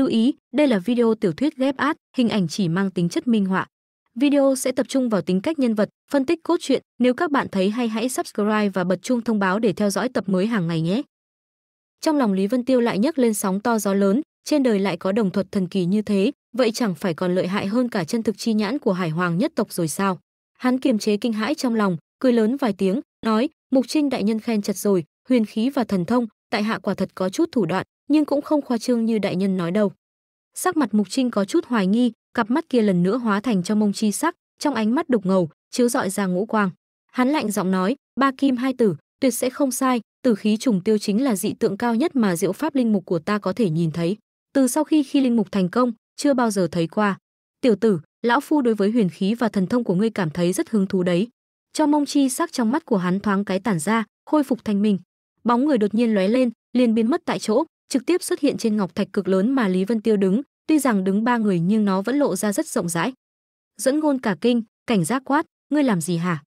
lưu ý đây là video tiểu thuyết ghép át hình ảnh chỉ mang tính chất minh họa video sẽ tập trung vào tính cách nhân vật phân tích cốt truyện nếu các bạn thấy hay hãy subscribe và bật chuông thông báo để theo dõi tập mới hàng ngày nhé trong lòng lý vân tiêu lại nhấc lên sóng to gió lớn trên đời lại có đồng thuật thần kỳ như thế vậy chẳng phải còn lợi hại hơn cả chân thực chi nhãn của hải hoàng nhất tộc rồi sao hắn kiềm chế kinh hãi trong lòng cười lớn vài tiếng nói mục trinh đại nhân khen chật rồi huyền khí và thần thông tại hạ quả thật có chút thủ đoạn, nhưng cũng không khoa trương như đại nhân nói đâu. Sắc mặt Mục Trinh có chút hoài nghi, cặp mắt kia lần nữa hóa thành cho mông chi sắc, trong ánh mắt đục ngầu, chiếu rọi ra ngũ quang. Hắn lạnh giọng nói, ba kim hai tử, tuyệt sẽ không sai, tử khí trùng tiêu chính là dị tượng cao nhất mà diệu pháp linh mục của ta có thể nhìn thấy. Từ sau khi khi linh mục thành công, chưa bao giờ thấy qua. Tiểu tử, lão phu đối với huyền khí và thần thông của ngươi cảm thấy rất hứng thú đấy. Cho mông chi sắc trong mắt của hắn thoáng cái tản ra, khôi phục thành mình bóng người đột nhiên lóe lên liền biến mất tại chỗ trực tiếp xuất hiện trên ngọc thạch cực lớn mà lý vân tiêu đứng tuy rằng đứng ba người nhưng nó vẫn lộ ra rất rộng rãi dẫn ngôn cả kinh cảnh giác quát ngươi làm gì hả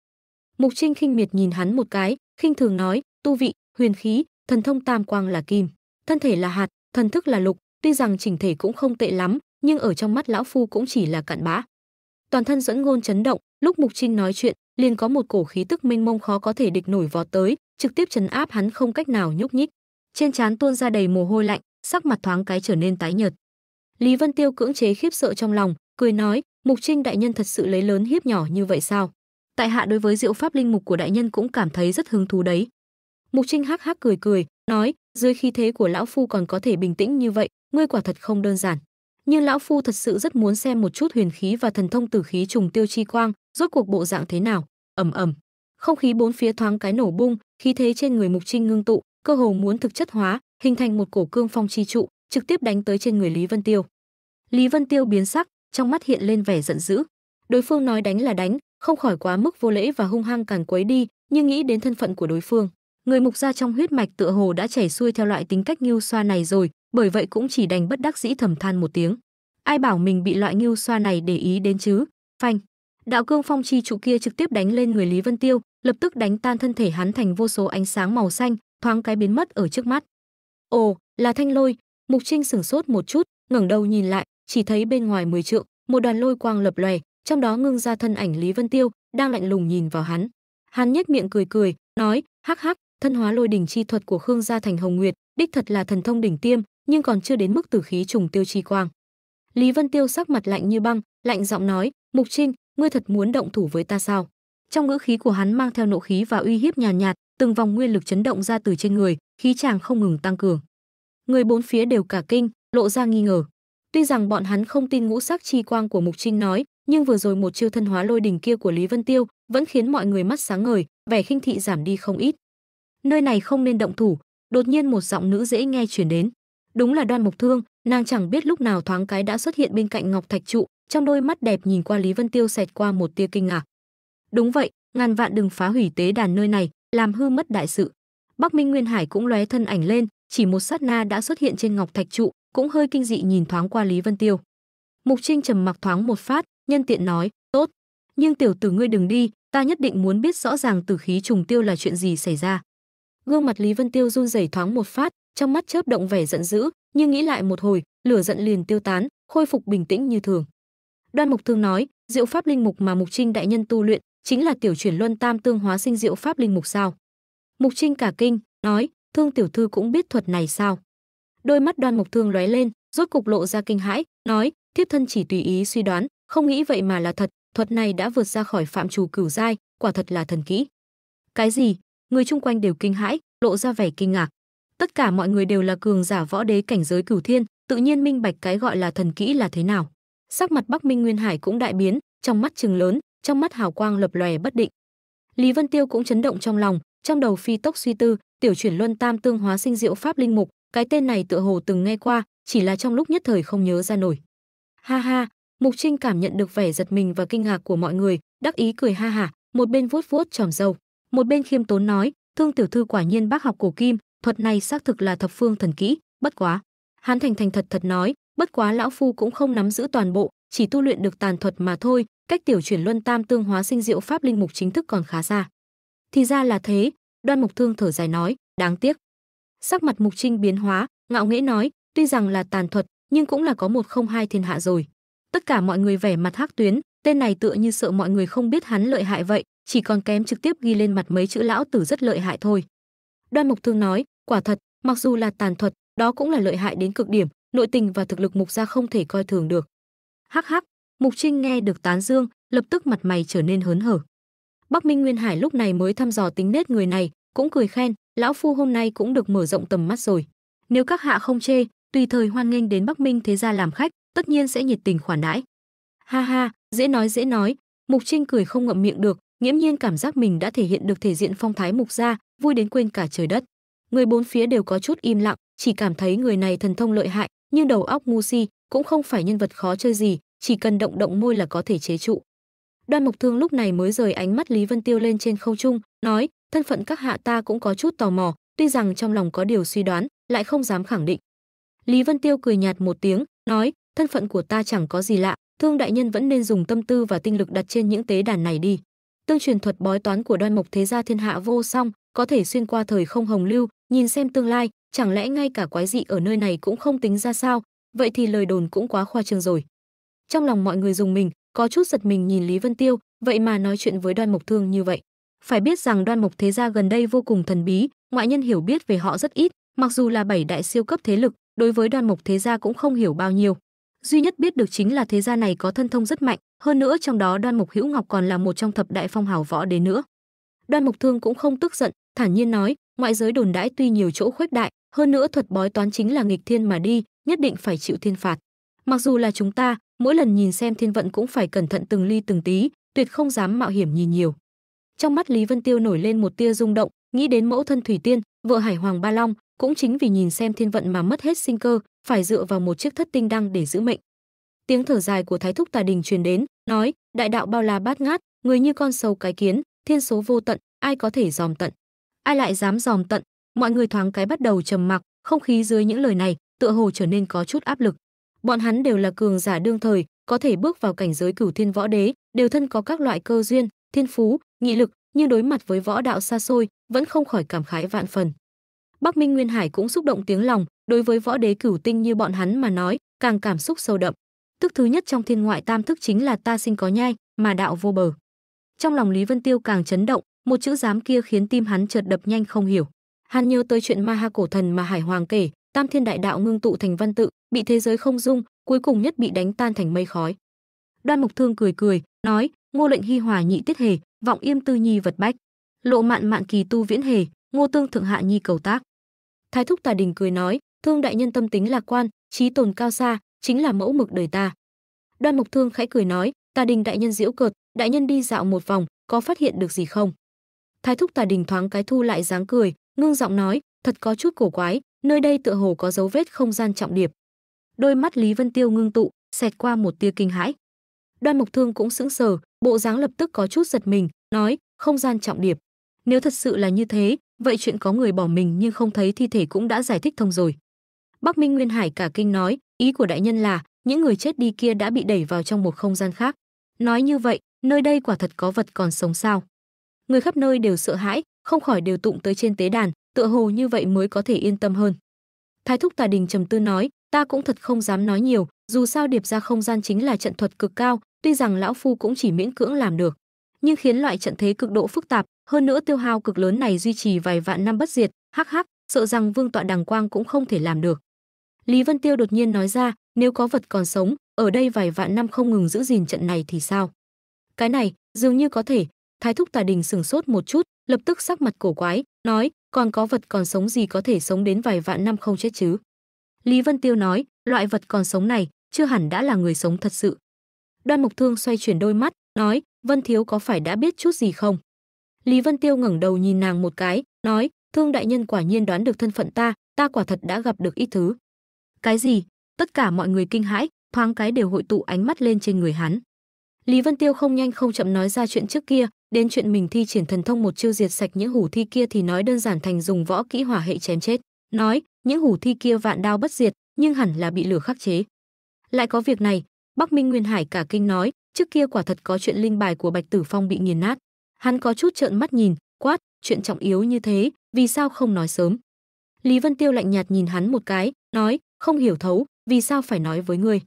mục trinh khinh miệt nhìn hắn một cái khinh thường nói tu vị huyền khí thần thông tam quang là kim thân thể là hạt thần thức là lục tuy rằng chỉnh thể cũng không tệ lắm nhưng ở trong mắt lão phu cũng chỉ là cặn bã toàn thân dẫn ngôn chấn động lúc mục trinh nói chuyện liền có một cổ khí tức mênh mông khó có thể địch nổi vọt tới trực tiếp chấn áp hắn không cách nào nhúc nhích. Trên trán tuôn ra đầy mồ hôi lạnh, sắc mặt thoáng cái trở nên tái nhợt. Lý Vân Tiêu cưỡng chế khiếp sợ trong lòng, cười nói, "Mục Trinh đại nhân thật sự lấy lớn hiếp nhỏ như vậy sao? Tại hạ đối với diệu pháp linh mục của đại nhân cũng cảm thấy rất hứng thú đấy." Mục Trinh hắc hắc cười cười, nói, "Dưới khí thế của lão phu còn có thể bình tĩnh như vậy, ngươi quả thật không đơn giản." Nhưng lão phu thật sự rất muốn xem một chút huyền khí và thần thông tử khí trùng tiêu chi quang, rốt cuộc bộ dạng thế nào. Ầm ầm không khí bốn phía thoáng cái nổ bung khí thế trên người mục trinh ngưng tụ cơ hồ muốn thực chất hóa hình thành một cổ cương phong chi trụ trực tiếp đánh tới trên người lý vân tiêu lý vân tiêu biến sắc trong mắt hiện lên vẻ giận dữ đối phương nói đánh là đánh không khỏi quá mức vô lễ và hung hăng càn quấy đi nhưng nghĩ đến thân phận của đối phương người mục gia trong huyết mạch tựa hồ đã chảy xuôi theo loại tính cách nghiêu xoa này rồi bởi vậy cũng chỉ đành bất đắc dĩ thầm than một tiếng ai bảo mình bị loại nghiêu xoa này để ý đến chứ phanh đạo cương phong chi trụ kia trực tiếp đánh lên người lý vân tiêu lập tức đánh tan thân thể hắn thành vô số ánh sáng màu xanh, thoáng cái biến mất ở trước mắt. Ồ, là thanh lôi, Mục Trinh sửng sốt một chút, ngẩng đầu nhìn lại, chỉ thấy bên ngoài mười trượng, một đoàn lôi quang lập lòe, trong đó ngưng ra thân ảnh Lý Vân Tiêu, đang lạnh lùng nhìn vào hắn. Hắn nhếch miệng cười cười, nói: "Hắc hắc, thân hóa lôi đỉnh chi thuật của Khương gia thành Hồng Nguyệt, đích thật là thần thông đỉnh tiêm, nhưng còn chưa đến mức tử khí trùng tiêu chi quang." Lý Vân Tiêu sắc mặt lạnh như băng, lạnh giọng nói: "Mục Trinh, ngươi thật muốn động thủ với ta sao?" trong ngữ khí của hắn mang theo nộ khí và uy hiếp nhàn nhạt, nhạt từng vòng nguyên lực chấn động ra từ trên người khí chàng không ngừng tăng cường người bốn phía đều cả kinh lộ ra nghi ngờ tuy rằng bọn hắn không tin ngũ sắc chi quang của mục trinh nói nhưng vừa rồi một chiêu thân hóa lôi đình kia của lý vân tiêu vẫn khiến mọi người mắt sáng ngời vẻ khinh thị giảm đi không ít nơi này không nên động thủ đột nhiên một giọng nữ dễ nghe chuyển đến đúng là đoan mục thương nàng chẳng biết lúc nào thoáng cái đã xuất hiện bên cạnh ngọc thạch trụ trong đôi mắt đẹp nhìn qua lý vân tiêu xẹt qua một tia kinh ngạc Đúng vậy, ngàn vạn đừng phá hủy tế đàn nơi này, làm hư mất đại sự. Bắc Minh Nguyên Hải cũng lóe thân ảnh lên, chỉ một sát na đã xuất hiện trên ngọc thạch trụ, cũng hơi kinh dị nhìn thoáng qua Lý Vân Tiêu. Mục Trinh trầm mặc thoáng một phát, nhân tiện nói, "Tốt, nhưng tiểu tử ngươi đừng đi, ta nhất định muốn biết rõ ràng từ khí trùng tiêu là chuyện gì xảy ra." Gương mặt Lý Vân Tiêu run rẩy thoáng một phát, trong mắt chớp động vẻ giận dữ, nhưng nghĩ lại một hồi, lửa giận liền tiêu tán, khôi phục bình tĩnh như thường. Đoan Mục Thương nói, diệu pháp linh mục mà Mục Trinh đại nhân tu luyện, chính là tiểu chuyển luân tam tương hóa sinh diệu pháp linh mục sao? Mục Trinh cả kinh, nói, thương tiểu thư cũng biết thuật này sao? Đôi mắt đoan mục thương lóe lên, rốt cục lộ ra kinh hãi, nói, thiếp thân chỉ tùy ý suy đoán, không nghĩ vậy mà là thật, thuật này đã vượt ra khỏi phạm trù cửu giai, quả thật là thần kỹ. Cái gì? Người chung quanh đều kinh hãi, lộ ra vẻ kinh ngạc. Tất cả mọi người đều là cường giả võ đế cảnh giới cửu thiên, tự nhiên minh bạch cái gọi là thần kỹ là thế nào. Sắc mặt Bắc Minh Nguyên Hải cũng đại biến, trong mắt trừng lớn, trong mắt hào quang lập lòe bất định. Lý Vân Tiêu cũng chấn động trong lòng, trong đầu phi tốc suy tư, tiểu chuyển luân tam tương hóa sinh diệu pháp linh mục, cái tên này tựa hồ từng nghe qua, chỉ là trong lúc nhất thời không nhớ ra nổi. Ha ha, Mục Trinh cảm nhận được vẻ giật mình và kinh ngạc của mọi người, đắc ý cười ha hả, một bên vuốt vuốt tròm râu, một bên khiêm tốn nói, "Thương tiểu thư quả nhiên bác học cổ kim, thuật này xác thực là thập phương thần kỹ, bất quá." Hán Thành thành thật thật nói, "Bất quá lão phu cũng không nắm giữ toàn bộ, chỉ tu luyện được tàn thuật mà thôi, cách tiểu chuyển luân tam tương hóa sinh diệu pháp linh mục chính thức còn khá xa. Thì ra là thế, Đoan Mục Thương thở dài nói, đáng tiếc. Sắc mặt Mục Trinh biến hóa, ngạo nghễ nói, tuy rằng là tàn thuật, nhưng cũng là có một không hai thiên hạ rồi. Tất cả mọi người vẻ mặt hắc tuyến, tên này tựa như sợ mọi người không biết hắn lợi hại vậy, chỉ còn kém trực tiếp ghi lên mặt mấy chữ lão tử rất lợi hại thôi. Đoan Mục Thương nói, quả thật, mặc dù là tàn thuật, đó cũng là lợi hại đến cực điểm, nội tình và thực lực mục gia không thể coi thường được. Hắc hắc, Mục Trinh nghe được tán dương, lập tức mặt mày trở nên hớn hở. Bắc Minh Nguyên Hải lúc này mới thăm dò tính nết người này, cũng cười khen, lão phu hôm nay cũng được mở rộng tầm mắt rồi. Nếu các hạ không chê, tùy thời hoan nghênh đến Bắc Minh thế gia làm khách, tất nhiên sẽ nhiệt tình khoản đãi. Ha ha, dễ nói dễ nói, Mục Trinh cười không ngậm miệng được, nghiễm nhiên cảm giác mình đã thể hiện được thể diện phong thái mục gia, vui đến quên cả trời đất. Người bốn phía đều có chút im lặng, chỉ cảm thấy người này thần thông lợi hại, nhưng đầu óc ngu si, cũng không phải nhân vật khó chơi gì, chỉ cần động động môi là có thể chế trụ. Đoan Mộc Thương lúc này mới rời ánh mắt Lý Vân Tiêu lên trên không trung, nói, thân phận các hạ ta cũng có chút tò mò, tuy rằng trong lòng có điều suy đoán, lại không dám khẳng định. Lý Vân Tiêu cười nhạt một tiếng, nói, thân phận của ta chẳng có gì lạ, thương đại nhân vẫn nên dùng tâm tư và tinh lực đặt trên những tế đàn này đi. Tương truyền thuật bói toán của Đoan Mộc thế gia thiên hạ vô song, có thể xuyên qua thời không hồng lưu, nhìn xem tương lai, chẳng lẽ ngay cả quái dị ở nơi này cũng không tính ra sao, vậy thì lời đồn cũng quá khoa trương rồi trong lòng mọi người dùng mình có chút giật mình nhìn lý vân tiêu vậy mà nói chuyện với đoan mộc thương như vậy phải biết rằng đoan mộc thế gia gần đây vô cùng thần bí ngoại nhân hiểu biết về họ rất ít mặc dù là bảy đại siêu cấp thế lực đối với đoan mộc thế gia cũng không hiểu bao nhiêu duy nhất biết được chính là thế gia này có thân thông rất mạnh hơn nữa trong đó đoan mộc hữu ngọc còn là một trong thập đại phong hào võ đế nữa đoan mộc thương cũng không tức giận thản nhiên nói ngoại giới đồn đãi tuy nhiều chỗ khuếch đại hơn nữa thuật bói toán chính là nghịch thiên mà đi, nhất định phải chịu thiên phạt. Mặc dù là chúng ta, mỗi lần nhìn xem thiên vận cũng phải cẩn thận từng ly từng tí, tuyệt không dám mạo hiểm nhìn nhiều. Trong mắt Lý Vân Tiêu nổi lên một tia rung động, nghĩ đến mẫu thân Thủy Tiên, vợ Hải Hoàng Ba Long, cũng chính vì nhìn xem thiên vận mà mất hết sinh cơ, phải dựa vào một chiếc thất tinh đăng để giữ mệnh. Tiếng thở dài của Thái thúc Tà Đình truyền đến, nói: "Đại đạo bao la bát ngát, người như con sâu cái kiến, thiên số vô tận, ai có thể dòm tận? Ai lại dám dòm tận, mọi người thoáng cái bắt đầu trầm mặc không khí dưới những lời này tựa hồ trở nên có chút áp lực bọn hắn đều là cường giả đương thời có thể bước vào cảnh giới cửu thiên võ đế đều thân có các loại cơ duyên thiên phú nghị lực nhưng đối mặt với võ đạo xa xôi vẫn không khỏi cảm khái vạn phần bắc minh nguyên hải cũng xúc động tiếng lòng đối với võ đế cửu tinh như bọn hắn mà nói càng cảm xúc sâu đậm tức thứ nhất trong thiên ngoại tam thức chính là ta sinh có nhai mà đạo vô bờ trong lòng lý vân tiêu càng chấn động một chữ dám kia khiến tim hắn chợt đập nhanh không hiểu Han nhớ tới chuyện ma ha cổ thần mà Hải Hoàng kể, tam thiên đại đạo ngưng tụ thành văn tự, bị thế giới không dung, cuối cùng nhất bị đánh tan thành mây khói. Đoan Mục Thương cười cười, nói, Ngô lệnh hi hòa nhị tiết hề, vọng yêm tư nhi vật bách. Lộ mạn mạn kỳ tu viễn hề, Ngô tương thượng hạ nhi cầu tác. Thái thúc Tà Đình cười nói, Thương đại nhân tâm tính lạc quan, trí tồn cao xa, chính là mẫu mực đời ta. Đoan Mục Thương khẽ cười nói, Tà Đình đại nhân diễu cợt, đại nhân đi dạo một vòng, có phát hiện được gì không? Thái thúc Tà Đình thoáng cái thu lại dáng cười, ngưng giọng nói, thật có chút cổ quái, nơi đây tựa hồ có dấu vết không gian trọng điệp. Đôi mắt Lý Vân Tiêu ngưng tụ, xẹt qua một tia kinh hãi. Đoan Mộc Thương cũng sững sờ, bộ dáng lập tức có chút giật mình, nói, không gian trọng điệp. Nếu thật sự là như thế, vậy chuyện có người bỏ mình nhưng không thấy thi thể cũng đã giải thích thông rồi. Bắc Minh Nguyên Hải cả kinh nói, ý của đại nhân là, những người chết đi kia đã bị đẩy vào trong một không gian khác. Nói như vậy, nơi đây quả thật có vật còn sống sao. Người khắp nơi đều sợ hãi, không khỏi đều tụng tới trên tế đàn, tựa hồ như vậy mới có thể yên tâm hơn. Thái thúc Tà Đình trầm tư nói, ta cũng thật không dám nói nhiều, dù sao điệp ra không gian chính là trận thuật cực cao, tuy rằng lão phu cũng chỉ miễn cưỡng làm được, nhưng khiến loại trận thế cực độ phức tạp, hơn nữa tiêu hao cực lớn này duy trì vài vạn năm bất diệt, hắc hắc, sợ rằng vương tọa đằng quang cũng không thể làm được. Lý Vân Tiêu đột nhiên nói ra, nếu có vật còn sống, ở đây vài vạn năm không ngừng giữ gìn trận này thì sao? Cái này, dường như có thể, Thái thúc tà đình sửng sốt một chút, lập tức sắc mặt cổ quái, nói, còn có vật còn sống gì có thể sống đến vài vạn năm không chết chứ? Lý Vân Tiêu nói, loại vật còn sống này chưa hẳn đã là người sống thật sự. Đoan Mộc Thương xoay chuyển đôi mắt, nói, Vân Thiếu có phải đã biết chút gì không? Lý Vân Tiêu ngẩng đầu nhìn nàng một cái, nói, Thương đại nhân quả nhiên đoán được thân phận ta, ta quả thật đã gặp được ít thứ. Cái gì? Tất cả mọi người kinh hãi, thoáng cái đều hội tụ ánh mắt lên trên người hắn. Lý Vân Tiêu không nhanh không chậm nói ra chuyện trước kia, đến chuyện mình thi triển thần thông một chiêu diệt sạch những hủ thi kia thì nói đơn giản thành dùng võ kỹ hỏa hệ chém chết nói những hủ thi kia vạn đao bất diệt nhưng hẳn là bị lửa khắc chế lại có việc này bắc minh nguyên hải cả kinh nói trước kia quả thật có chuyện linh bài của bạch tử phong bị nghiền nát hắn có chút trợn mắt nhìn quát chuyện trọng yếu như thế vì sao không nói sớm lý vân tiêu lạnh nhạt nhìn hắn một cái nói không hiểu thấu vì sao phải nói với ngươi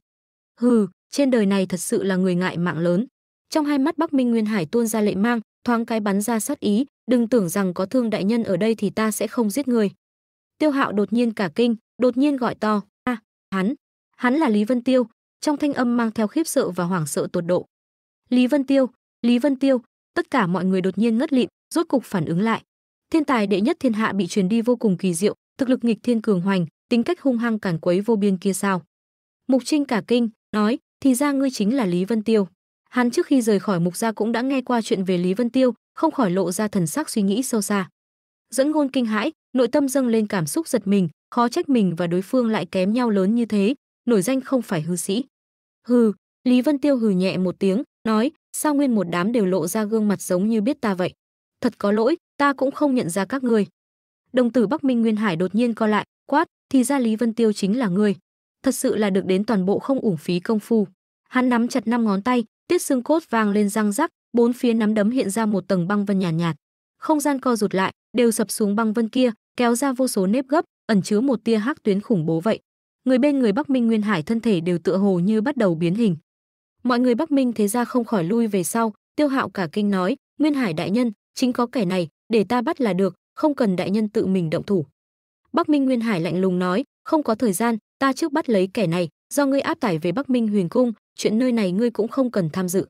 hừ trên đời này thật sự là người ngại mạng lớn trong hai mắt bắc minh nguyên hải tuôn ra lệ mang thoáng cái bắn ra sát ý đừng tưởng rằng có thương đại nhân ở đây thì ta sẽ không giết người tiêu hạo đột nhiên cả kinh đột nhiên gọi to a à, hắn hắn là lý vân tiêu trong thanh âm mang theo khiếp sợ và hoảng sợ tột độ lý vân tiêu lý vân tiêu tất cả mọi người đột nhiên ngất lịm rốt cục phản ứng lại thiên tài đệ nhất thiên hạ bị truyền đi vô cùng kỳ diệu thực lực nghịch thiên cường hoành tính cách hung hăng càn quấy vô biên kia sao mục trinh cả kinh nói thì ra ngươi chính là lý vân tiêu Hắn trước khi rời khỏi mục gia cũng đã nghe qua chuyện về Lý Vân Tiêu, không khỏi lộ ra thần sắc suy nghĩ sâu xa. Dẫn ngôn kinh hãi, nội tâm dâng lên cảm xúc giật mình, khó trách mình và đối phương lại kém nhau lớn như thế, nổi danh không phải hư sĩ. Hừ, Lý Vân Tiêu hừ nhẹ một tiếng, nói, sao nguyên một đám đều lộ ra gương mặt giống như biết ta vậy? Thật có lỗi, ta cũng không nhận ra các ngươi. Đồng tử Bắc Minh Nguyên Hải đột nhiên co lại, quát, thì ra Lý Vân Tiêu chính là ngươi. Thật sự là được đến toàn bộ không uổng phí công phu. Hắn nắm chặt năm ngón tay, tiết xương cốt vang lên răng rắc bốn phía nắm đấm hiện ra một tầng băng vân nhàn nhạt, nhạt không gian co rụt lại đều sập xuống băng vân kia kéo ra vô số nếp gấp ẩn chứa một tia hắc tuyến khủng bố vậy người bên người bắc minh nguyên hải thân thể đều tựa hồ như bắt đầu biến hình mọi người bắc minh thế ra không khỏi lui về sau tiêu hạo cả kinh nói nguyên hải đại nhân chính có kẻ này để ta bắt là được không cần đại nhân tự mình động thủ bắc minh nguyên hải lạnh lùng nói không có thời gian ta trước bắt lấy kẻ này do ngươi áp tải về bắc minh huyền cung chuyện nơi này ngươi cũng không cần tham dự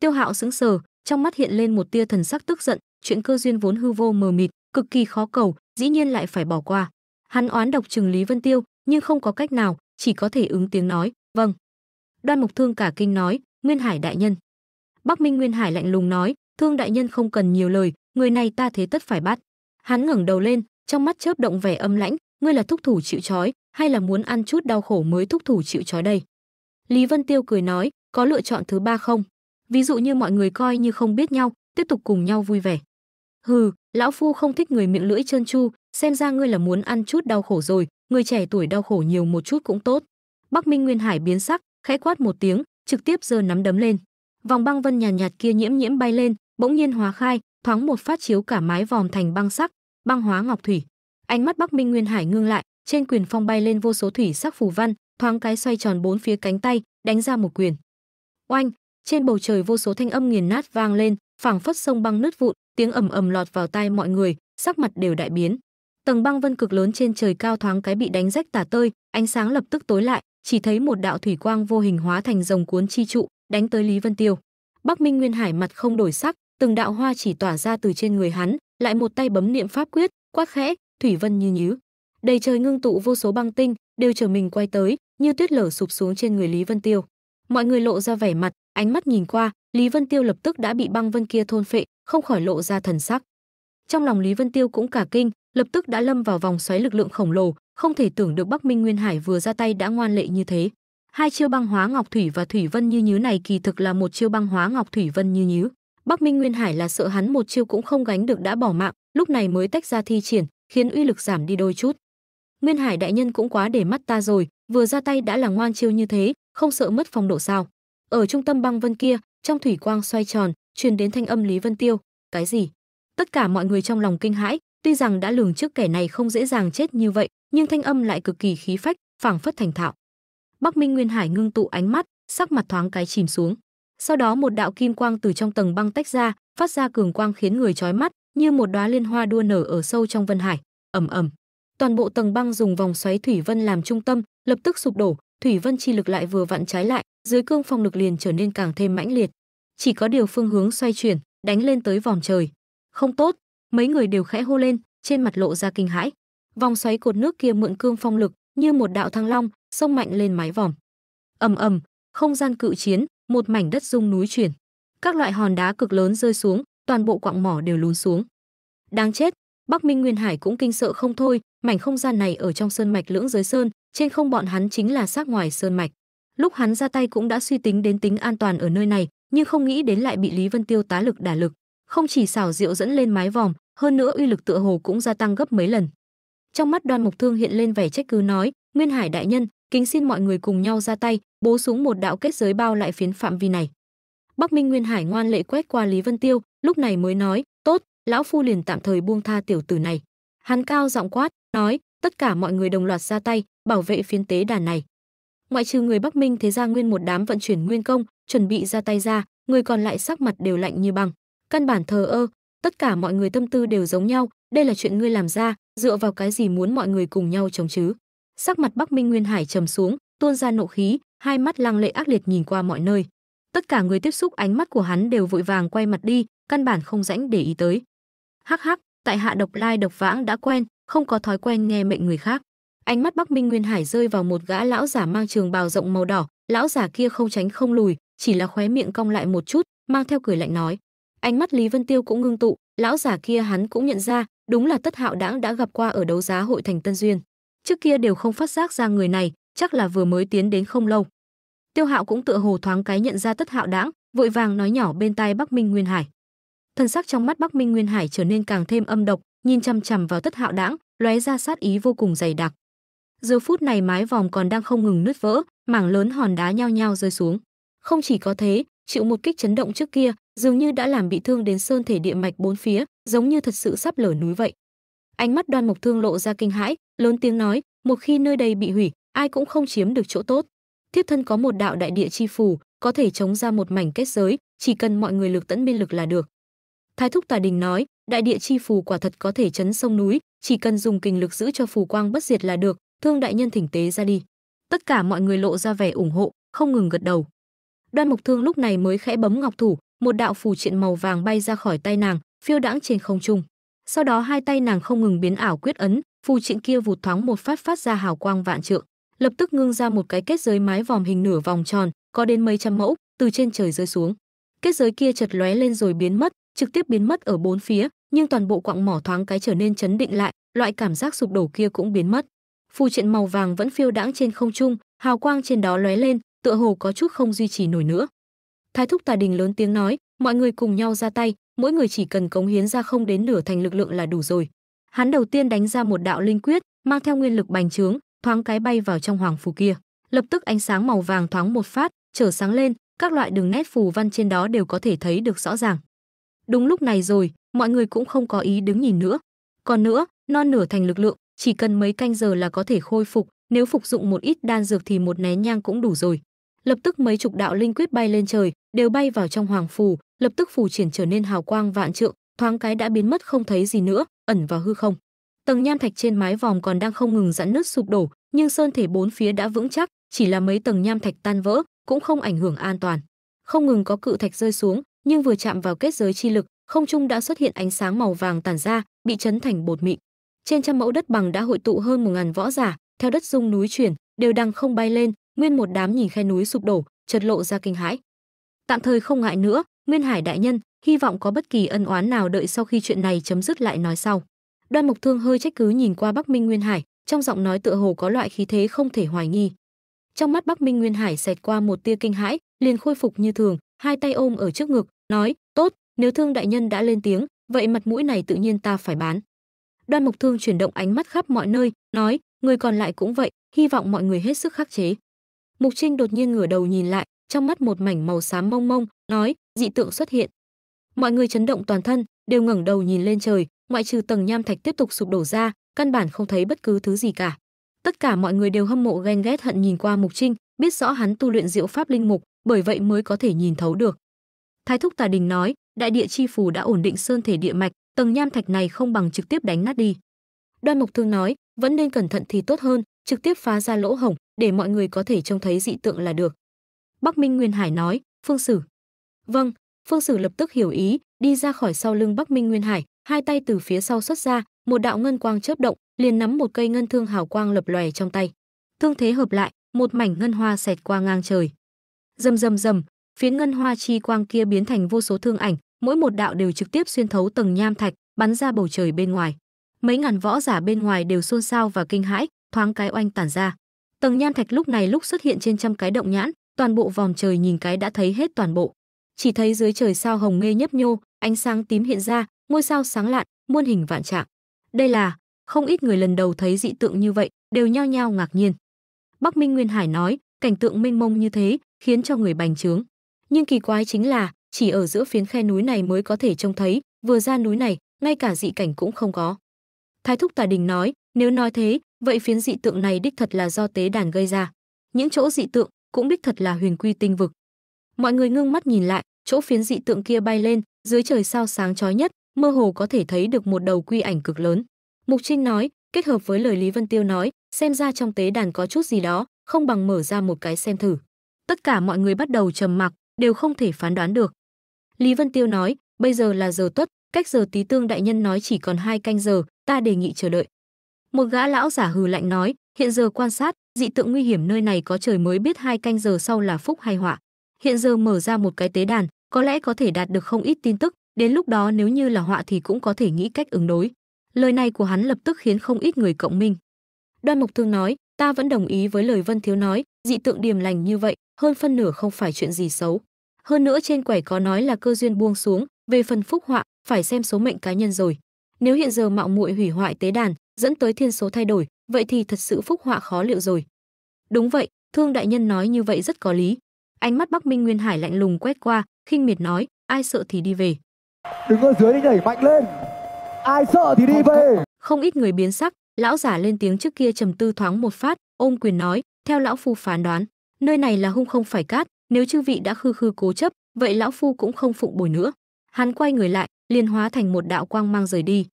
tiêu hạo sững sờ trong mắt hiện lên một tia thần sắc tức giận chuyện cơ duyên vốn hư vô mờ mịt cực kỳ khó cầu dĩ nhiên lại phải bỏ qua hắn oán độc chừng lý vân tiêu nhưng không có cách nào chỉ có thể ứng tiếng nói vâng đoan mục thương cả kinh nói nguyên hải đại nhân bắc minh nguyên hải lạnh lùng nói thương đại nhân không cần nhiều lời người này ta thế tất phải bắt hắn ngẩng đầu lên trong mắt chớp động vẻ âm lãnh ngươi là thúc thủ chịu trói hay là muốn ăn chút đau khổ mới thúc thủ chịu trói đây Lý Vân Tiêu cười nói, có lựa chọn thứ ba không? Ví dụ như mọi người coi như không biết nhau, tiếp tục cùng nhau vui vẻ. Hừ, lão phu không thích người miệng lưỡi trơn chu, xem ra ngươi là muốn ăn chút đau khổ rồi, người trẻ tuổi đau khổ nhiều một chút cũng tốt. Bắc Minh Nguyên Hải biến sắc, khẽ quát một tiếng, trực tiếp giơ nắm đấm lên. Vòng băng vân nhàn nhạt, nhạt kia nhiễm nhiễm bay lên, bỗng nhiên hóa khai, thoáng một phát chiếu cả mái vòm thành băng sắc, băng hóa ngọc thủy. Ánh mắt Bắc Minh Nguyên Hải ngưng lại, trên quyền phong bay lên vô số thủy sắc phù văn, thoáng cái xoay tròn bốn phía cánh tay, đánh ra một quyền. Oanh, trên bầu trời vô số thanh âm nghiền nát vang lên, phảng phất sông băng nứt vụn, tiếng ầm ầm lọt vào tai mọi người, sắc mặt đều đại biến. Tầng băng vân cực lớn trên trời cao thoáng cái bị đánh rách tả tơi, ánh sáng lập tức tối lại, chỉ thấy một đạo thủy quang vô hình hóa thành rồng cuốn chi trụ, đánh tới Lý Vân Tiêu. Bắc Minh Nguyên Hải mặt không đổi sắc, từng đạo hoa chỉ tỏa ra từ trên người hắn, lại một tay bấm niệm pháp quyết, quát khẽ, thủy vân như nhíu. Đầy trời ngưng tụ vô số băng tinh, đều chờ mình quay tới, như tuyết lở sụp xuống trên người Lý Vân Tiêu. Mọi người lộ ra vẻ mặt, ánh mắt nhìn qua, Lý Vân Tiêu lập tức đã bị băng vân kia thôn phệ, không khỏi lộ ra thần sắc. Trong lòng Lý Vân Tiêu cũng cả kinh, lập tức đã lâm vào vòng xoáy lực lượng khổng lồ, không thể tưởng được Bắc Minh Nguyên Hải vừa ra tay đã ngoan lệ như thế. Hai chiêu băng hóa ngọc thủy và thủy vân như nhứ này kỳ thực là một chiêu băng hóa ngọc thủy vân như nhứ. Bắc Minh Nguyên Hải là sợ hắn một chiêu cũng không gánh được đã bỏ mạng, lúc này mới tách ra thi triển, khiến uy lực giảm đi đôi chút. Nguyên Hải đại nhân cũng quá để mắt ta rồi, vừa ra tay đã là ngoan chiêu như thế, không sợ mất phong độ sao? Ở trung tâm băng vân kia, trong thủy quang xoay tròn, truyền đến thanh âm Lý Vân Tiêu, cái gì? Tất cả mọi người trong lòng kinh hãi, tuy rằng đã lường trước kẻ này không dễ dàng chết như vậy, nhưng thanh âm lại cực kỳ khí phách, phảng phất thành thạo. Bắc Minh Nguyên Hải ngưng tụ ánh mắt, sắc mặt thoáng cái chìm xuống. Sau đó một đạo kim quang từ trong tầng băng tách ra, phát ra cường quang khiến người chói mắt, như một đóa liên hoa đua nở ở sâu trong vân hải. Ầm ầm toàn bộ tầng băng dùng vòng xoáy thủy vân làm trung tâm, lập tức sụp đổ, thủy vân chi lực lại vừa vặn trái lại, dưới cương phong lực liền trở nên càng thêm mãnh liệt. Chỉ có điều phương hướng xoay chuyển, đánh lên tới vòng trời. Không tốt, mấy người đều khẽ hô lên, trên mặt lộ ra kinh hãi. Vòng xoáy cột nước kia mượn cương phong lực, như một đạo thăng long, xông mạnh lên mái vòm. Ầm ầm, không gian cự chiến, một mảnh đất rung núi chuyển. Các loại hòn đá cực lớn rơi xuống, toàn bộ quặng mỏ đều lún xuống. Đáng chết, Bắc Minh Nguyên Hải cũng kinh sợ không thôi, mảnh không gian này ở trong sơn mạch lưỡng giới sơn trên không bọn hắn chính là xác ngoài sơn mạch lúc hắn ra tay cũng đã suy tính đến tính an toàn ở nơi này nhưng không nghĩ đến lại bị lý vân tiêu tá lực đả lực không chỉ xảo diệu dẫn lên mái vòm hơn nữa uy lực tựa hồ cũng gia tăng gấp mấy lần trong mắt đoan mục thương hiện lên vẻ trách cứ nói nguyên hải đại nhân kính xin mọi người cùng nhau ra tay bố xuống một đạo kết giới bao lại phiến phạm vi này bắc minh nguyên hải ngoan lệ quét qua lý vân tiêu lúc này mới nói tốt lão phu liền tạm thời buông tha tiểu tử này Hắn cao giọng quát, nói, tất cả mọi người đồng loạt ra tay, bảo vệ phiến tế đàn này. Ngoại trừ người Bắc Minh thế ra nguyên một đám vận chuyển nguyên công, chuẩn bị ra tay ra, người còn lại sắc mặt đều lạnh như băng. Căn bản thờ ơ, tất cả mọi người tâm tư đều giống nhau, đây là chuyện ngươi làm ra, dựa vào cái gì muốn mọi người cùng nhau chống chứ? Sắc mặt Bắc Minh Nguyên Hải trầm xuống, tuôn ra nộ khí, hai mắt lăng lệ ác liệt nhìn qua mọi nơi. Tất cả người tiếp xúc ánh mắt của hắn đều vội vàng quay mặt đi, căn bản không rảnh để ý tới. Hắc hắc, tại hạ độc lai độc vãng đã quen không có thói quen nghe mệnh người khác ánh mắt bắc minh nguyên hải rơi vào một gã lão giả mang trường bào rộng màu đỏ lão giả kia không tránh không lùi chỉ là khóe miệng cong lại một chút mang theo cười lạnh nói ánh mắt lý vân tiêu cũng ngưng tụ lão giả kia hắn cũng nhận ra đúng là tất hạo đãng đã gặp qua ở đấu giá hội thành tân duyên trước kia đều không phát giác ra người này chắc là vừa mới tiến đến không lâu tiêu hạo cũng tựa hồ thoáng cái nhận ra tất hạo đãng vội vàng nói nhỏ bên tai bắc minh nguyên hải thân sắc trong mắt bắc minh nguyên hải trở nên càng thêm âm độc nhìn chăm chằm vào tất hạo đãng lóe ra sát ý vô cùng dày đặc giờ phút này mái vòm còn đang không ngừng nứt vỡ mảng lớn hòn đá nhao nhao rơi xuống không chỉ có thế chịu một kích chấn động trước kia dường như đã làm bị thương đến sơn thể địa mạch bốn phía giống như thật sự sắp lở núi vậy ánh mắt đoan mộc thương lộ ra kinh hãi lớn tiếng nói một khi nơi đây bị hủy ai cũng không chiếm được chỗ tốt thiếp thân có một đạo đại địa chi phù có thể chống ra một mảnh kết giới chỉ cần mọi người lực tẫn biên lực là được Thái thúc Tà Đình nói, đại địa chi phù quả thật có thể chấn sông núi, chỉ cần dùng kinh lực giữ cho phù quang bất diệt là được, thương đại nhân thỉnh tế ra đi. Tất cả mọi người lộ ra vẻ ủng hộ, không ngừng gật đầu. Đoan Mộc Thương lúc này mới khẽ bấm ngọc thủ, một đạo phù triện màu vàng bay ra khỏi tay nàng, phiêu đãng trên không trung. Sau đó hai tay nàng không ngừng biến ảo quyết ấn, phù triện kia vụt thoáng một phát phát ra hào quang vạn trượng, lập tức ngưng ra một cái kết giới mái vòm hình nửa vòng tròn, có đến mấy trăm mẫu, từ trên trời rơi xuống. Kết giới kia chật lóe lên rồi biến mất, trực tiếp biến mất ở bốn phía, nhưng toàn bộ quặng mỏ thoáng cái trở nên chấn định lại, loại cảm giác sụp đổ kia cũng biến mất. Phù triện màu vàng vẫn phiêu đãng trên không trung, hào quang trên đó lóe lên, tựa hồ có chút không duy trì nổi nữa. Thái thúc Tà Đình lớn tiếng nói, mọi người cùng nhau ra tay, mỗi người chỉ cần cống hiến ra không đến nửa thành lực lượng là đủ rồi. Hắn đầu tiên đánh ra một đạo linh quyết, mang theo nguyên lực bành trướng, thoáng cái bay vào trong hoàng phù kia. Lập tức ánh sáng màu vàng thoáng một phát, trở sáng lên, các loại đường nét phù văn trên đó đều có thể thấy được rõ ràng. Đúng lúc này rồi, mọi người cũng không có ý đứng nhìn nữa. Còn nữa, non nửa thành lực lượng, chỉ cần mấy canh giờ là có thể khôi phục, nếu phục dụng một ít đan dược thì một nén nhang cũng đủ rồi. Lập tức mấy chục đạo linh quyết bay lên trời, đều bay vào trong hoàng phù, lập tức phù triển trở nên hào quang vạn trượng, thoáng cái đã biến mất không thấy gì nữa, ẩn vào hư không. Tầng nham thạch trên mái vòm còn đang không ngừng giãn nứt sụp đổ, nhưng sơn thể bốn phía đã vững chắc, chỉ là mấy tầng nham thạch tan vỡ, cũng không ảnh hưởng an toàn. Không ngừng có cự thạch rơi xuống, nhưng vừa chạm vào kết giới chi lực, không trung đã xuất hiện ánh sáng màu vàng tản ra, bị chấn thành bột mịn. Trên trăm mẫu đất bằng đã hội tụ hơn một ngàn võ giả, theo đất rung núi chuyển, đều đang không bay lên, nguyên một đám nhìn khe núi sụp đổ, chợt lộ ra kinh hãi. Tạm thời không ngại nữa, Nguyên Hải đại nhân, hy vọng có bất kỳ ân oán nào đợi sau khi chuyện này chấm dứt lại nói sau. Đoan Mộc Thương hơi trách cứ nhìn qua Bắc Minh Nguyên Hải, trong giọng nói tựa hồ có loại khí thế không thể hoài nghi. Trong mắt Bắc Minh Nguyên Hải xẹt qua một tia kinh hãi, liền khôi phục như thường, hai tay ôm ở trước ngực, nói, tốt, nếu thương đại nhân đã lên tiếng, vậy mặt mũi này tự nhiên ta phải bán. Đoan mục Thương chuyển động ánh mắt khắp mọi nơi, nói, người còn lại cũng vậy, hy vọng mọi người hết sức khắc chế. Mục Trinh đột nhiên ngửa đầu nhìn lại, trong mắt một mảnh màu xám mông mông, nói, dị tượng xuất hiện. Mọi người chấn động toàn thân, đều ngẩng đầu nhìn lên trời, ngoại trừ tầng nham thạch tiếp tục sụp đổ ra, căn bản không thấy bất cứ thứ gì cả. Tất cả mọi người đều hâm mộ ghen ghét hận nhìn qua Mục Trinh, biết rõ hắn tu luyện diệu pháp linh mục, bởi vậy mới có thể nhìn thấu được. Thái thúc Tà Đình nói, đại địa chi phù đã ổn định sơn thể địa mạch, tầng nham thạch này không bằng trực tiếp đánh nát đi. Đoan Mộc Thương nói, vẫn nên cẩn thận thì tốt hơn, trực tiếp phá ra lỗ hổng để mọi người có thể trông thấy dị tượng là được. Bắc Minh Nguyên Hải nói, "Phương Sử." "Vâng." Phương Sử lập tức hiểu ý, đi ra khỏi sau lưng Bắc Minh Nguyên Hải, hai tay từ phía sau xuất ra, một đạo ngân quang chớp động, liền nắm một cây ngân thương hào quang lập lòe trong tay. Thương thế hợp lại, một mảnh ngân hoa xẹt qua ngang trời. Rầm rầm rầm, phiến ngân hoa chi quang kia biến thành vô số thương ảnh, mỗi một đạo đều trực tiếp xuyên thấu tầng nham thạch, bắn ra bầu trời bên ngoài. Mấy ngàn võ giả bên ngoài đều xôn xao và kinh hãi, thoáng cái oanh tản ra. Tầng nham thạch lúc này lúc xuất hiện trên trăm cái động nhãn, toàn bộ vòng trời nhìn cái đã thấy hết toàn bộ. Chỉ thấy dưới trời sao hồng ngây nhấp nhô, ánh sáng tím hiện ra, ngôi sao sáng lạn, muôn hình vạn trạng. Đây là, không ít người lần đầu thấy dị tượng như vậy, đều nhao nhao ngạc nhiên. Bắc Minh Nguyên Hải nói, cảnh tượng mênh mông như thế khiến cho người bành trướng. Nhưng kỳ quái chính là, chỉ ở giữa phiến khe núi này mới có thể trông thấy, vừa ra núi này, ngay cả dị cảnh cũng không có. Thái thúc Tà Đình nói, nếu nói thế, vậy phiến dị tượng này đích thật là do tế đàn gây ra. Những chỗ dị tượng cũng đích thật là huyền quy tinh vực. Mọi người ngưng mắt nhìn lại, chỗ phiến dị tượng kia bay lên, dưới trời sao sáng chói nhất, mơ hồ có thể thấy được một đầu quy ảnh cực lớn. Mục Trinh nói, kết hợp với lời Lý Vân Tiêu nói, xem ra trong tế đàn có chút gì đó, không bằng mở ra một cái xem thử. Tất cả mọi người bắt đầu trầm mặc, đều không thể phán đoán được. Lý Vân Tiêu nói, bây giờ là giờ tuất, cách giờ tí tương đại nhân nói chỉ còn hai canh giờ, ta đề nghị chờ đợi. Một gã lão giả hừ lạnh nói, hiện giờ quan sát, dị tượng nguy hiểm nơi này có trời mới biết hai canh giờ sau là phúc hay họa. Hiện giờ mở ra một cái tế đàn, có lẽ có thể đạt được không ít tin tức, đến lúc đó nếu như là họa thì cũng có thể nghĩ cách ứng đối. Lời này của hắn lập tức khiến không ít người cộng minh. Đoan Mộc Thương nói, ta vẫn đồng ý với lời vân thiếu nói dị tượng điềm lành như vậy hơn phân nửa không phải chuyện gì xấu hơn nữa trên quẻ có nói là cơ duyên buông xuống về phần phúc họa phải xem số mệnh cá nhân rồi nếu hiện giờ mạo muội hủy hoại tế đàn dẫn tới thiên số thay đổi vậy thì thật sự phúc họa khó liệu rồi đúng vậy thương đại nhân nói như vậy rất có lý ánh mắt bắc minh nguyên hải lạnh lùng quét qua khinh miệt nói ai sợ thì đi về đứng ở dưới đi nhảy mạnh lên ai sợ thì đi về không ít người biến sắc Lão giả lên tiếng trước kia trầm tư thoáng một phát, ôm quyền nói, theo lão phu phán đoán, nơi này là hung không phải cát, nếu chư vị đã khư khư cố chấp, vậy lão phu cũng không phụng bồi nữa. Hắn quay người lại, liền hóa thành một đạo quang mang rời đi.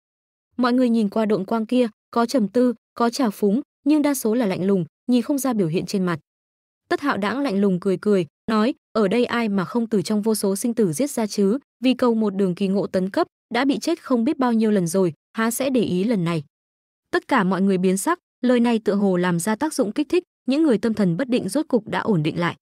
Mọi người nhìn qua độn quang kia, có trầm tư, có trào phúng, nhưng đa số là lạnh lùng, nhìn không ra biểu hiện trên mặt. Tất Hạo đãng lạnh lùng cười cười, nói, ở đây ai mà không từ trong vô số sinh tử giết ra chứ, vì cầu một đường kỳ ngộ tấn cấp, đã bị chết không biết bao nhiêu lần rồi, há sẽ để ý lần này tất cả mọi người biến sắc lời này tựa hồ làm ra tác dụng kích thích những người tâm thần bất định rốt cục đã ổn định lại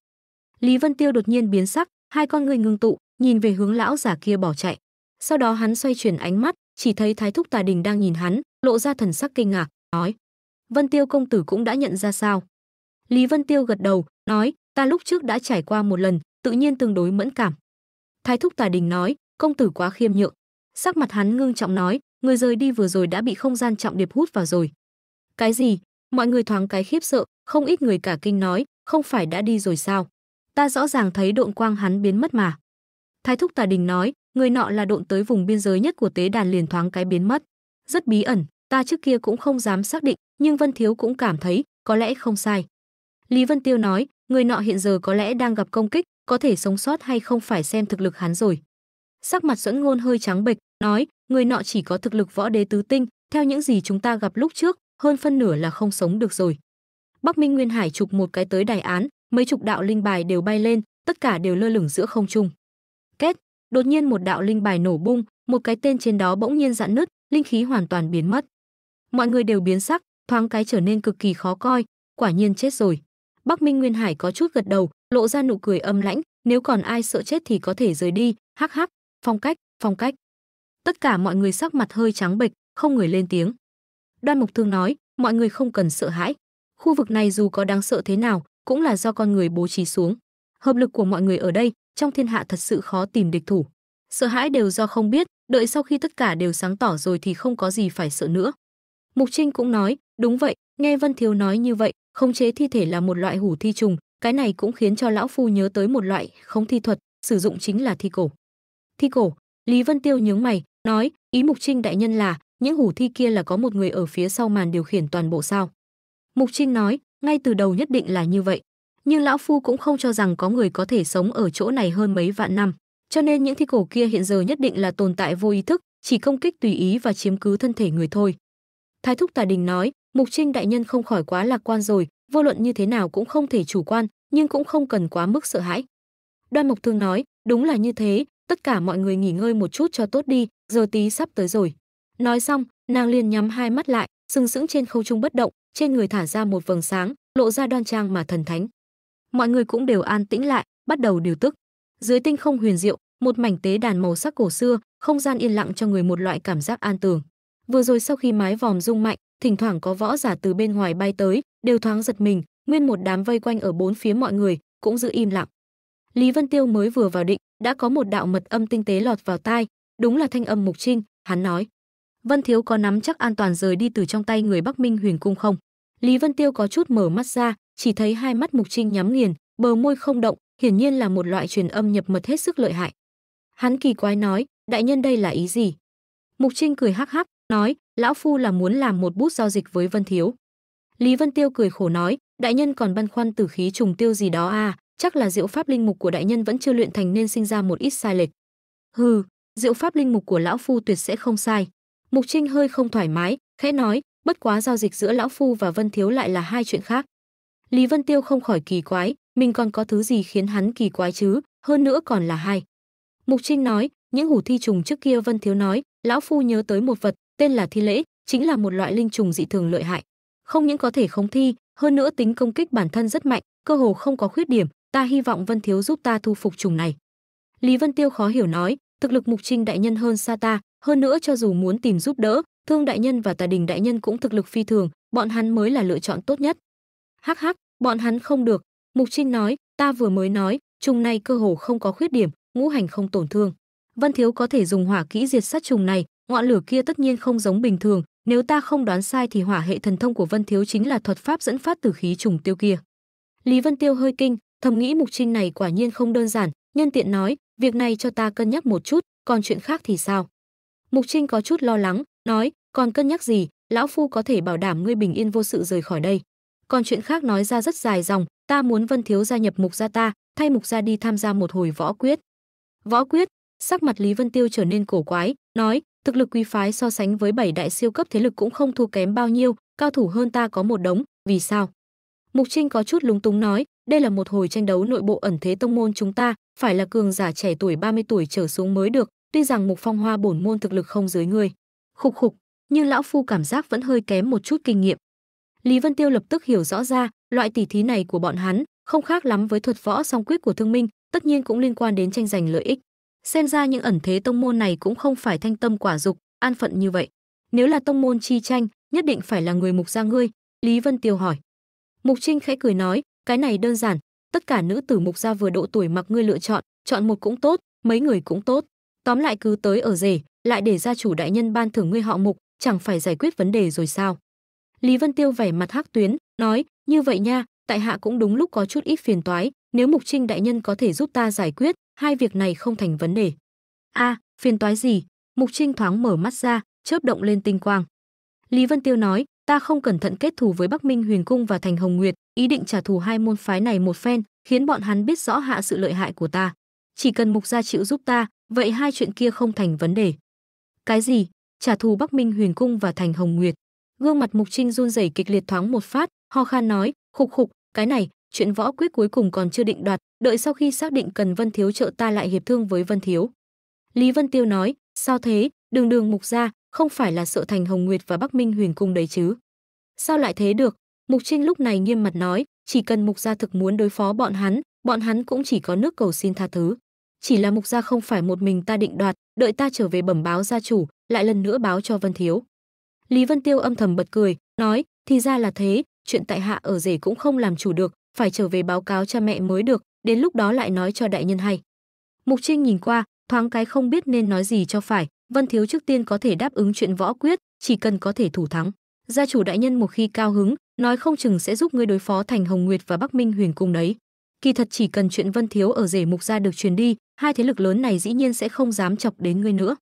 lý vân tiêu đột nhiên biến sắc hai con người ngưng tụ nhìn về hướng lão giả kia bỏ chạy sau đó hắn xoay chuyển ánh mắt chỉ thấy thái thúc tà đình đang nhìn hắn lộ ra thần sắc kinh ngạc nói vân tiêu công tử cũng đã nhận ra sao lý vân tiêu gật đầu nói ta lúc trước đã trải qua một lần tự nhiên tương đối mẫn cảm thái thúc tà đình nói công tử quá khiêm nhượng sắc mặt hắn ngưng trọng nói người rời đi vừa rồi đã bị không gian trọng điệp hút vào rồi. Cái gì? Mọi người thoáng cái khiếp sợ, không ít người cả kinh nói, không phải đã đi rồi sao? Ta rõ ràng thấy độn quang hắn biến mất mà. Thái thúc Tà Đình nói, người nọ là độn tới vùng biên giới nhất của tế đàn liền thoáng cái biến mất. Rất bí ẩn, ta trước kia cũng không dám xác định, nhưng Vân Thiếu cũng cảm thấy, có lẽ không sai. Lý Vân Tiêu nói, người nọ hiện giờ có lẽ đang gặp công kích, có thể sống sót hay không phải xem thực lực hắn rồi. Sắc mặt Duẫn Ngôn hơi trắng bệch, nói, người nọ chỉ có thực lực võ đế tứ tinh, theo những gì chúng ta gặp lúc trước, hơn phân nửa là không sống được rồi. Bắc Minh Nguyên Hải chụp một cái tới đài án, mấy chục đạo linh bài đều bay lên, tất cả đều lơ lửng giữa không trung. Kết, đột nhiên một đạo linh bài nổ bung, một cái tên trên đó bỗng nhiên dạn nứt, linh khí hoàn toàn biến mất. Mọi người đều biến sắc, thoáng cái trở nên cực kỳ khó coi, quả nhiên chết rồi. Bắc Minh Nguyên Hải có chút gật đầu, lộ ra nụ cười âm lãnh, nếu còn ai sợ chết thì có thể rời đi, hắc hắc, phong cách, phong cách tất cả mọi người sắc mặt hơi trắng bệch không người lên tiếng đoan mục thương nói mọi người không cần sợ hãi khu vực này dù có đáng sợ thế nào cũng là do con người bố trí xuống hợp lực của mọi người ở đây trong thiên hạ thật sự khó tìm địch thủ sợ hãi đều do không biết đợi sau khi tất cả đều sáng tỏ rồi thì không có gì phải sợ nữa mục trinh cũng nói đúng vậy nghe vân thiếu nói như vậy khống chế thi thể là một loại hủ thi trùng cái này cũng khiến cho lão phu nhớ tới một loại không thi thuật sử dụng chính là thi cổ thi cổ lý vân tiêu nhướng mày nói ý mục trinh đại nhân là những hủ thi kia là có một người ở phía sau màn điều khiển toàn bộ sao mục trinh nói ngay từ đầu nhất định là như vậy nhưng lão phu cũng không cho rằng có người có thể sống ở chỗ này hơn mấy vạn năm cho nên những thi cổ kia hiện giờ nhất định là tồn tại vô ý thức chỉ công kích tùy ý và chiếm cứ thân thể người thôi thái thúc tà đình nói mục trinh đại nhân không khỏi quá lạc quan rồi vô luận như thế nào cũng không thể chủ quan nhưng cũng không cần quá mức sợ hãi đoan mộc thương nói đúng là như thế tất cả mọi người nghỉ ngơi một chút cho tốt đi giờ tí sắp tới rồi. Nói xong, nàng liền nhắm hai mắt lại, sừng sững trên khâu trung bất động, trên người thả ra một vầng sáng, lộ ra đoan trang mà thần thánh. Mọi người cũng đều an tĩnh lại, bắt đầu điều tức. Dưới tinh không huyền diệu, một mảnh tế đàn màu sắc cổ xưa, không gian yên lặng cho người một loại cảm giác an tường. Vừa rồi sau khi mái vòm rung mạnh, thỉnh thoảng có võ giả từ bên ngoài bay tới, đều thoáng giật mình, nguyên một đám vây quanh ở bốn phía mọi người, cũng giữ im lặng. Lý Vân Tiêu mới vừa vào định, đã có một đạo mật âm tinh tế lọt vào tai, đúng là thanh âm mục trinh hắn nói vân thiếu có nắm chắc an toàn rời đi từ trong tay người bắc minh huyền cung không lý vân tiêu có chút mở mắt ra chỉ thấy hai mắt mục trinh nhắm nghiền bờ môi không động hiển nhiên là một loại truyền âm nhập mật hết sức lợi hại hắn kỳ quái nói đại nhân đây là ý gì mục trinh cười hắc hắc nói lão phu là muốn làm một bút giao dịch với vân thiếu lý vân tiêu cười khổ nói đại nhân còn băn khoăn tử khí trùng tiêu gì đó à chắc là diệu pháp linh mục của đại nhân vẫn chưa luyện thành nên sinh ra một ít sai lệch hừ diệu pháp linh mục của lão phu tuyệt sẽ không sai. Mục Trinh hơi không thoải mái, khẽ nói, bất quá giao dịch giữa lão phu và Vân Thiếu lại là hai chuyện khác. Lý Vân Tiêu không khỏi kỳ quái, mình còn có thứ gì khiến hắn kỳ quái chứ, hơn nữa còn là hai. Mục Trinh nói, những hủ thi trùng trước kia Vân Thiếu nói, lão phu nhớ tới một vật, tên là thi lễ, chính là một loại linh trùng dị thường lợi hại. Không những có thể khống thi, hơn nữa tính công kích bản thân rất mạnh, cơ hồ không có khuyết điểm, ta hy vọng Vân Thiếu giúp ta thu phục trùng này. Lý Vân Tiêu khó hiểu nói, thực lực mục trinh đại nhân hơn xa ta hơn nữa cho dù muốn tìm giúp đỡ thương đại nhân và tà đình đại nhân cũng thực lực phi thường bọn hắn mới là lựa chọn tốt nhất hắc hắc bọn hắn không được mục trinh nói ta vừa mới nói trùng này cơ hồ không có khuyết điểm ngũ hành không tổn thương văn thiếu có thể dùng hỏa kỹ diệt sát trùng này ngọn lửa kia tất nhiên không giống bình thường nếu ta không đoán sai thì hỏa hệ thần thông của văn thiếu chính là thuật pháp dẫn phát từ khí trùng tiêu kia lý vân tiêu hơi kinh thầm nghĩ mục trinh này quả nhiên không đơn giản nhân tiện nói việc này cho ta cân nhắc một chút, còn chuyện khác thì sao? Mục Trinh có chút lo lắng, nói, còn cân nhắc gì, lão phu có thể bảo đảm ngươi bình yên vô sự rời khỏi đây. Còn chuyện khác nói ra rất dài dòng, ta muốn Vân thiếu gia nhập mục gia ta, thay mục gia đi tham gia một hồi võ quyết. Võ quyết, sắc mặt Lý Vân Tiêu trở nên cổ quái, nói, thực lực quý phái so sánh với bảy đại siêu cấp thế lực cũng không thua kém bao nhiêu, cao thủ hơn ta có một đống, vì sao? Mục Trinh có chút lúng túng nói, đây là một hồi tranh đấu nội bộ ẩn thế tông môn chúng ta, phải là cường giả trẻ tuổi 30 tuổi trở xuống mới được, tuy rằng Mục Phong Hoa bổn môn thực lực không dưới ngươi. Khục khục, nhưng lão phu cảm giác vẫn hơi kém một chút kinh nghiệm. Lý Vân Tiêu lập tức hiểu rõ ra, loại tỉ thí này của bọn hắn không khác lắm với thuật võ song quyết của Thương Minh, tất nhiên cũng liên quan đến tranh giành lợi ích. Xem ra những ẩn thế tông môn này cũng không phải thanh tâm quả dục, an phận như vậy. Nếu là tông môn chi tranh, nhất định phải là người mục gia ngươi, Lý Vân Tiêu hỏi. Mục Trinh khẽ cười nói, cái này đơn giản tất cả nữ tử mục gia vừa độ tuổi mặc ngươi lựa chọn chọn một cũng tốt mấy người cũng tốt tóm lại cứ tới ở rể lại để gia chủ đại nhân ban thưởng ngươi họ mục chẳng phải giải quyết vấn đề rồi sao lý vân tiêu vẻ mặt hắc tuyến nói như vậy nha tại hạ cũng đúng lúc có chút ít phiền toái nếu mục trinh đại nhân có thể giúp ta giải quyết hai việc này không thành vấn đề a à, phiền toái gì mục trinh thoáng mở mắt ra chớp động lên tinh quang lý vân tiêu nói ta không cẩn thận kết thù với Bắc Minh Huyền Cung và Thành Hồng Nguyệt, ý định trả thù hai môn phái này một phen, khiến bọn hắn biết rõ hạ sự lợi hại của ta. Chỉ cần Mục gia chịu giúp ta, vậy hai chuyện kia không thành vấn đề. Cái gì? Trả thù Bắc Minh Huyền Cung và Thành Hồng Nguyệt? Gương mặt Mục Trinh run rẩy kịch liệt thoáng một phát, ho khan nói, khục khục, cái này, chuyện võ quyết cuối cùng còn chưa định đoạt, đợi sau khi xác định cần Vân Thiếu trợ ta lại hiệp thương với Vân Thiếu. Lý Vân Tiêu nói, sao thế, đường đường Mục gia, không phải là sợ Thành Hồng Nguyệt và Bắc Minh Huyền Cung đấy chứ? Sao lại thế được? Mục Trinh lúc này nghiêm mặt nói, chỉ cần Mục gia thực muốn đối phó bọn hắn, bọn hắn cũng chỉ có nước cầu xin tha thứ. Chỉ là Mục gia không phải một mình ta định đoạt, đợi ta trở về bẩm báo gia chủ, lại lần nữa báo cho Vân Thiếu. Lý Vân Tiêu âm thầm bật cười, nói, thì ra là thế, chuyện tại hạ ở rể cũng không làm chủ được, phải trở về báo cáo cha mẹ mới được, đến lúc đó lại nói cho đại nhân hay. Mục Trinh nhìn qua, thoáng cái không biết nên nói gì cho phải, Vân Thiếu trước tiên có thể đáp ứng chuyện võ quyết, chỉ cần có thể thủ thắng. Gia chủ đại nhân một khi cao hứng, nói không chừng sẽ giúp ngươi đối phó thành Hồng Nguyệt và Bắc Minh Huyền cung đấy. Kỳ thật chỉ cần chuyện Vân Thiếu ở rể mục gia được truyền đi, hai thế lực lớn này dĩ nhiên sẽ không dám chọc đến ngươi nữa.